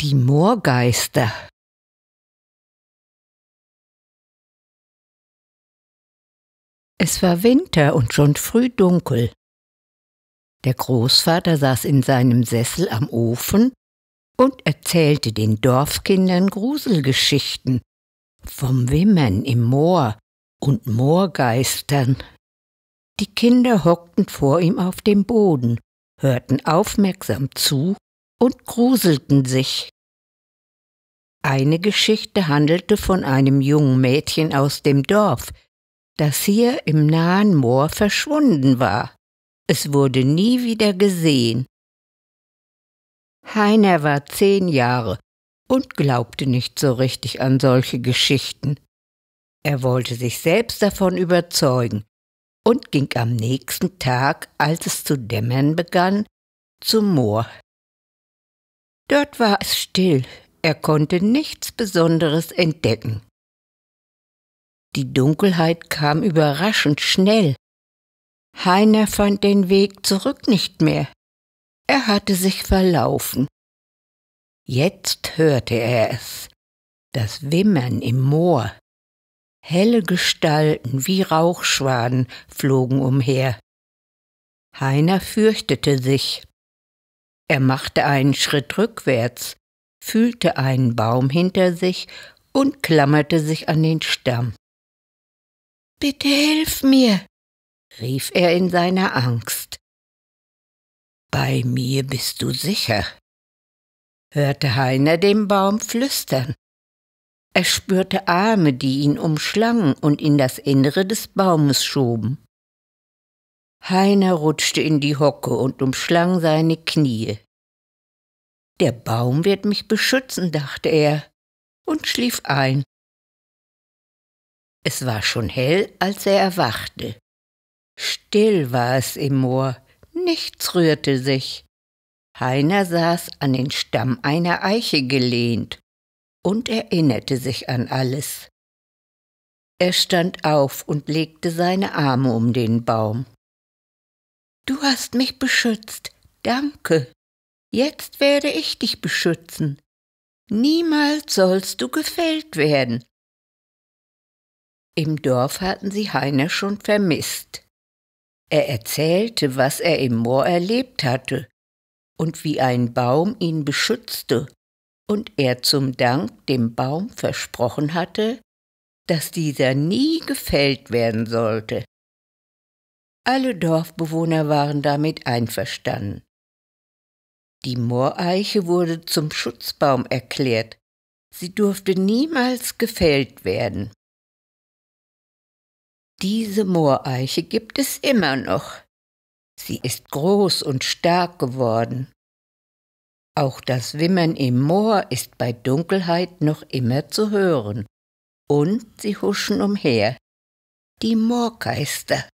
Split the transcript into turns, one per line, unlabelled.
Die Moorgeister. Es war Winter und schon früh dunkel. Der Großvater saß in seinem Sessel am Ofen und erzählte den Dorfkindern Gruselgeschichten vom Wimmern im Moor und Moorgeistern. Die Kinder hockten vor ihm auf dem Boden, hörten aufmerksam zu und gruselten sich. Eine Geschichte handelte von einem jungen Mädchen aus dem Dorf, das hier im nahen Moor verschwunden war. Es wurde nie wieder gesehen. Heiner war zehn Jahre und glaubte nicht so richtig an solche Geschichten. Er wollte sich selbst davon überzeugen und ging am nächsten Tag, als es zu dämmern begann, zum Moor. Dort war es still, er konnte nichts Besonderes entdecken. Die Dunkelheit kam überraschend schnell. Heiner fand den Weg zurück nicht mehr. Er hatte sich verlaufen. Jetzt hörte er es. Das Wimmern im Moor. Helle Gestalten wie Rauchschwaden flogen umher. Heiner fürchtete sich. Er machte einen Schritt rückwärts, fühlte einen Baum hinter sich und klammerte sich an den Stamm. Bitte hilf mir, rief er in seiner Angst. Bei mir bist du sicher, hörte Heiner dem Baum flüstern. Er spürte Arme, die ihn umschlangen und in das Innere des Baumes schoben. Heiner rutschte in die Hocke und umschlang seine Knie. Der Baum wird mich beschützen, dachte er und schlief ein. Es war schon hell, als er erwachte. Still war es im Moor, nichts rührte sich. Heiner saß an den Stamm einer Eiche gelehnt und erinnerte sich an alles. Er stand auf und legte seine Arme um den Baum. Du hast mich beschützt, danke. Jetzt werde ich dich beschützen. Niemals sollst du gefällt werden. Im Dorf hatten sie Heiner schon vermisst. Er erzählte, was er im Moor erlebt hatte und wie ein Baum ihn beschützte und er zum Dank dem Baum versprochen hatte, dass dieser nie gefällt werden sollte. Alle Dorfbewohner waren damit einverstanden. Die Mooreiche wurde zum Schutzbaum erklärt. Sie durfte niemals gefällt werden. Diese Mooreiche gibt es immer noch. Sie ist groß und stark geworden. Auch das Wimmern im Moor ist bei Dunkelheit noch immer zu hören. Und sie huschen umher. Die Moorgeister.